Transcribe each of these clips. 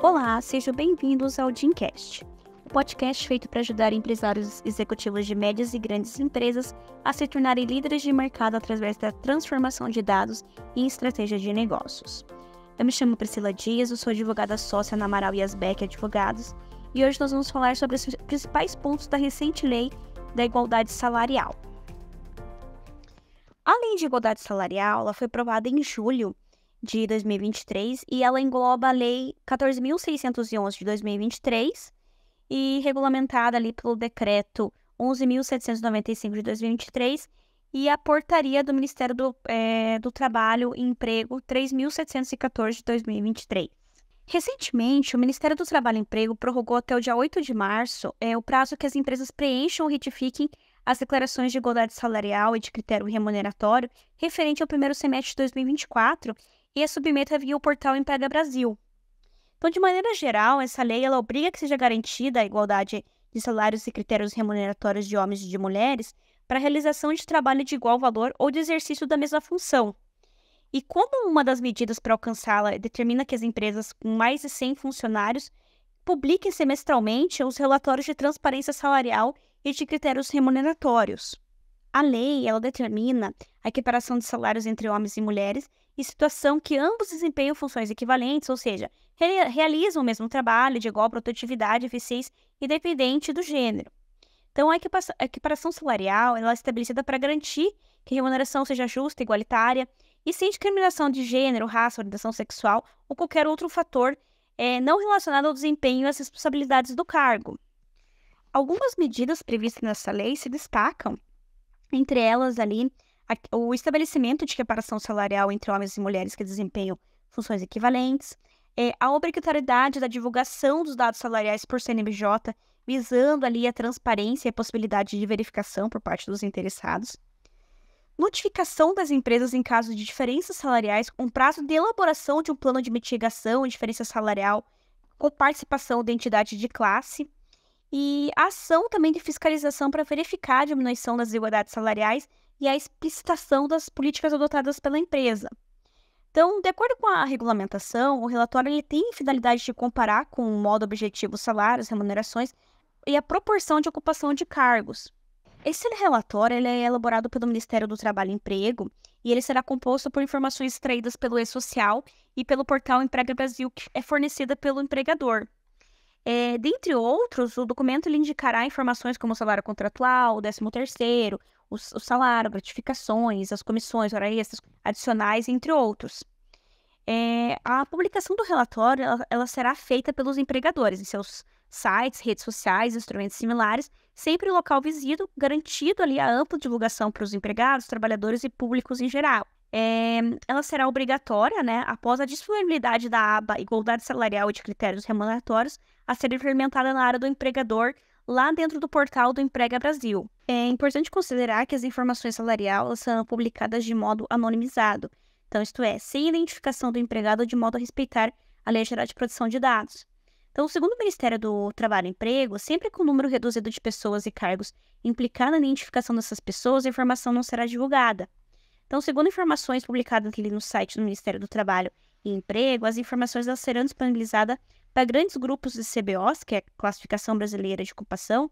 Olá, sejam bem-vindos ao Dincast, o um podcast feito para ajudar empresários executivos de médias e grandes empresas a se tornarem líderes de mercado através da transformação de dados em estratégias de negócios. Eu me chamo Priscila Dias, eu sou advogada sócia na Amaral Asbeck Advogados e hoje nós vamos falar sobre os principais pontos da recente lei da igualdade salarial. A lei de igualdade salarial, ela foi aprovada em julho de 2023 e ela engloba a Lei 14.611 de 2023 e regulamentada ali pelo Decreto 11.795 de 2023 e a Portaria do Ministério do, é, do Trabalho e Emprego 3.714 de 2023. Recentemente, o Ministério do Trabalho e Emprego prorrogou até o dia 8 de março é, o prazo que as empresas preencham ou retifiquem as declarações de igualdade salarial e de critério remuneratório referente ao primeiro semestre de 2024 e a submeta via o portal Emprega Brasil. Então, de maneira geral, essa lei ela obriga que seja garantida a igualdade de salários e critérios remuneratórios de homens e de mulheres para a realização de trabalho de igual valor ou de exercício da mesma função. E como uma das medidas para alcançá-la determina que as empresas com mais de 100 funcionários publiquem semestralmente os relatórios de transparência salarial e de critérios remuneratórios. A lei ela determina a equiparação de salários entre homens e mulheres e situação que ambos desempenham funções equivalentes, ou seja, realizam o mesmo trabalho de igual produtividade e eficiência, independente do gênero. Então, a equiparação salarial ela é estabelecida para garantir que a remuneração seja justa, igualitária e sem discriminação de gênero, raça, orientação sexual ou qualquer outro fator é, não relacionado ao desempenho e às responsabilidades do cargo. Algumas medidas previstas nessa lei se destacam, entre elas ali o estabelecimento de reparação salarial entre homens e mulheres que desempenham funções equivalentes, é, a obrigatoriedade da divulgação dos dados salariais por CNMJ, visando ali a transparência e a possibilidade de verificação por parte dos interessados. Notificação das empresas em caso de diferenças salariais, um prazo de elaboração de um plano de mitigação e diferença salarial, com participação da entidade de classe. E ação também de fiscalização para verificar a diminuição das desigualdades salariais e a explicitação das políticas adotadas pela empresa. Então, de acordo com a regulamentação, o relatório ele tem finalidade de comparar com o modo objetivo salários, remunerações e a proporção de ocupação de cargos. Esse relatório ele é elaborado pelo Ministério do Trabalho e Emprego e ele será composto por informações extraídas pelo E-Social e pelo portal Emprega Brasil, que é fornecida pelo empregador. É, dentre outros, o documento ele indicará informações como salário contratual, décimo terceiro, o, o salário, gratificações, as comissões, horas extras adicionais, entre outros. É, a publicação do relatório ela, ela será feita pelos empregadores em seus sites, redes sociais, instrumentos similares, sempre em local visível, garantido ali a ampla divulgação para os empregados, trabalhadores e públicos em geral. É, ela será obrigatória, né, após a disponibilidade da aba Igualdade Salarial e de Critérios Remuneratórios a ser implementada na área do empregador lá dentro do portal do Emprega Brasil. É importante considerar que as informações salariais são publicadas de modo anonimizado, então isto é, sem identificação do empregado de modo a respeitar a Lei Geral de Proteção de Dados. Então, segundo o Ministério do Trabalho e Emprego, sempre que o um número reduzido de pessoas e cargos implicar na identificação dessas pessoas, a informação não será divulgada. Então, segundo informações publicadas ali no site do Ministério do Trabalho e Emprego, as informações serão disponibilizadas para grandes grupos de CBOs, que é a Classificação Brasileira de Ocupação,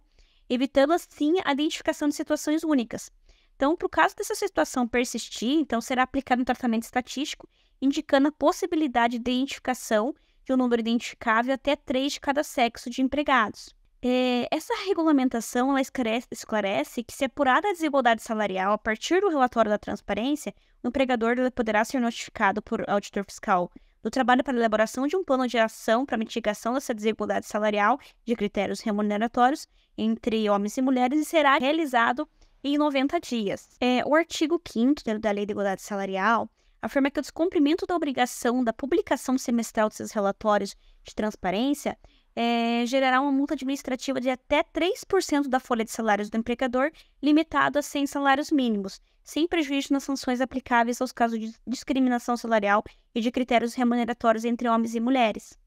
evitando assim a identificação de situações únicas. Então, para o caso dessa situação persistir, então será aplicado um tratamento estatístico, indicando a possibilidade de identificação de um número identificável até três de cada sexo de empregados. É, essa regulamentação ela esclarece, esclarece que, se apurada a desigualdade salarial a partir do relatório da transparência, o empregador poderá ser notificado por auditor fiscal o trabalho para elaboração de um plano de ação para mitigação dessa desigualdade salarial de critérios remuneratórios entre homens e mulheres e será realizado em 90 dias. É, o artigo 5 da Lei de Igualdade Salarial afirma que o descumprimento da obrigação da publicação semestral desses relatórios de transparência é, gerará uma multa administrativa de até 3% da folha de salários do empregador, limitado a 100 salários mínimos, sem prejuízo nas sanções aplicáveis aos casos de discriminação salarial e de critérios remuneratórios entre homens e mulheres.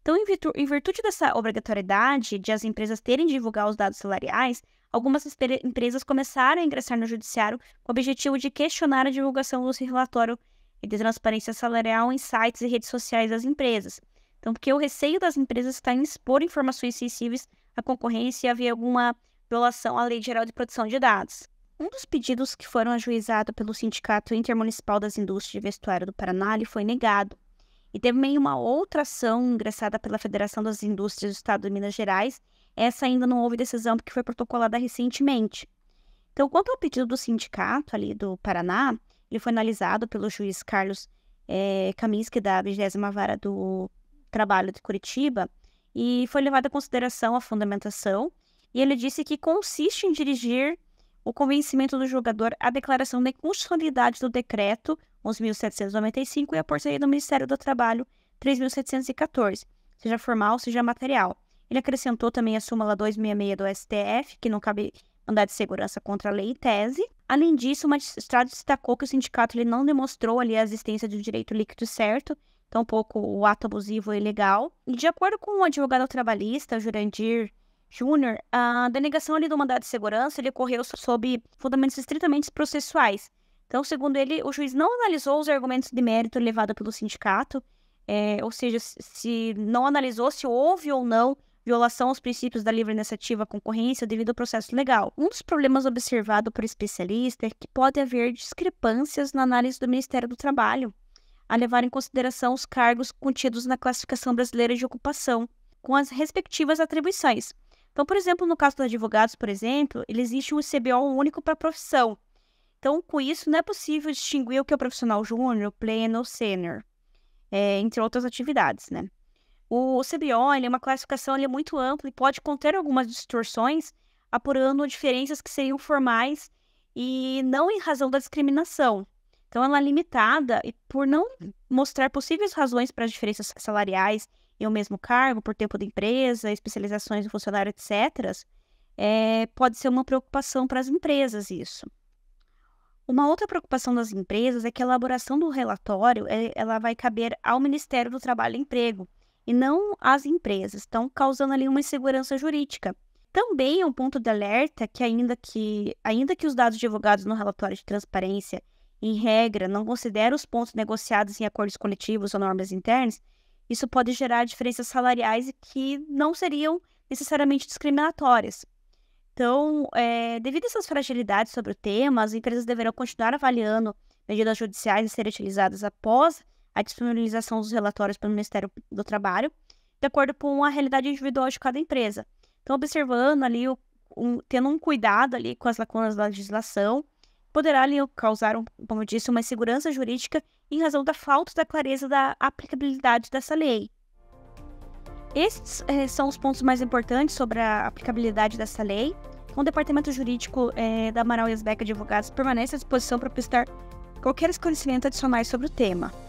Então, em, virtu em virtude dessa obrigatoriedade de as empresas terem de divulgar os dados salariais, algumas empresas começaram a ingressar no judiciário com o objetivo de questionar a divulgação do relatório de transparência salarial em sites e redes sociais das empresas. Então, porque o receio das empresas está em expor informações sensíveis à concorrência e havia alguma violação à Lei Geral de Proteção de Dados. Um dos pedidos que foram ajuizados pelo Sindicato Intermunicipal das Indústrias de Vestuário do Paraná foi negado. E também uma outra ação ingressada pela Federação das Indústrias do Estado de Minas Gerais. Essa ainda não houve decisão porque foi protocolada recentemente. Então, quanto ao pedido do sindicato ali do Paraná, ele foi analisado pelo juiz Carlos é, eh, Kaminski da 20 Vara do trabalho de Curitiba e foi levada em consideração a fundamentação, e ele disse que consiste em dirigir o convencimento do julgador à declaração da de inconstitucionalidade do decreto 11.795 e a portaria do Ministério do Trabalho 3.714, seja formal, seja material. Ele acrescentou também a súmula 266 do STF, que não cabe andar de segurança contra a lei e tese. Além disso, o magistrado destacou que o sindicato ele não demonstrou ali a existência de um direito líquido certo tampouco o ato abusivo é ilegal E de acordo com o advogado trabalhista, Jurandir Júnior, a denegação ali do mandado de segurança ele ocorreu sob fundamentos estritamente processuais. Então, segundo ele, o juiz não analisou os argumentos de mérito levados pelo sindicato, é, ou seja, se não analisou se houve ou não violação aos princípios da livre iniciativa concorrência devido ao processo legal. Um dos problemas observado por especialista é que pode haver discrepâncias na análise do Ministério do Trabalho a levar em consideração os cargos contidos na classificação brasileira de ocupação, com as respectivas atribuições. Então, por exemplo, no caso dos advogados, por exemplo, ele existe um CBO único para a profissão. Então, com isso, não é possível distinguir o que é profissional júnior, pleno ou sênior, é, entre outras atividades, né? O CBO é uma classificação é muito ampla e pode conter algumas distorções, apurando diferenças que seriam formais e não em razão da discriminação, então, ela é limitada e por não hum. mostrar possíveis razões para as diferenças salariais em o mesmo cargo, por tempo da empresa, especializações do funcionário, etc., é, pode ser uma preocupação para as empresas isso. Uma outra preocupação das empresas é que a elaboração do relatório é, ela vai caber ao Ministério do Trabalho e Emprego e não às empresas, então causando ali uma insegurança jurídica. Também é um ponto de alerta que ainda que ainda que os dados divulgados no relatório de transparência em regra, não considera os pontos negociados em acordos coletivos ou normas internas, isso pode gerar diferenças salariais que não seriam necessariamente discriminatórias. Então, é, devido a essas fragilidades sobre o tema, as empresas deverão continuar avaliando medidas judiciais a serem utilizadas após a disponibilização dos relatórios pelo Ministério do Trabalho, de acordo com a realidade individual de cada empresa. Então, observando ali, o, um, tendo um cuidado ali com as lacunas da legislação, poderá lhe causar, um, como eu disse, uma insegurança jurídica em razão da falta da clareza da aplicabilidade dessa lei. Esses eh, são os pontos mais importantes sobre a aplicabilidade dessa lei. o Departamento Jurídico eh, da Amaral e de Advogados permanece à disposição para prestar qualquer esclarecimento adicionais sobre o tema.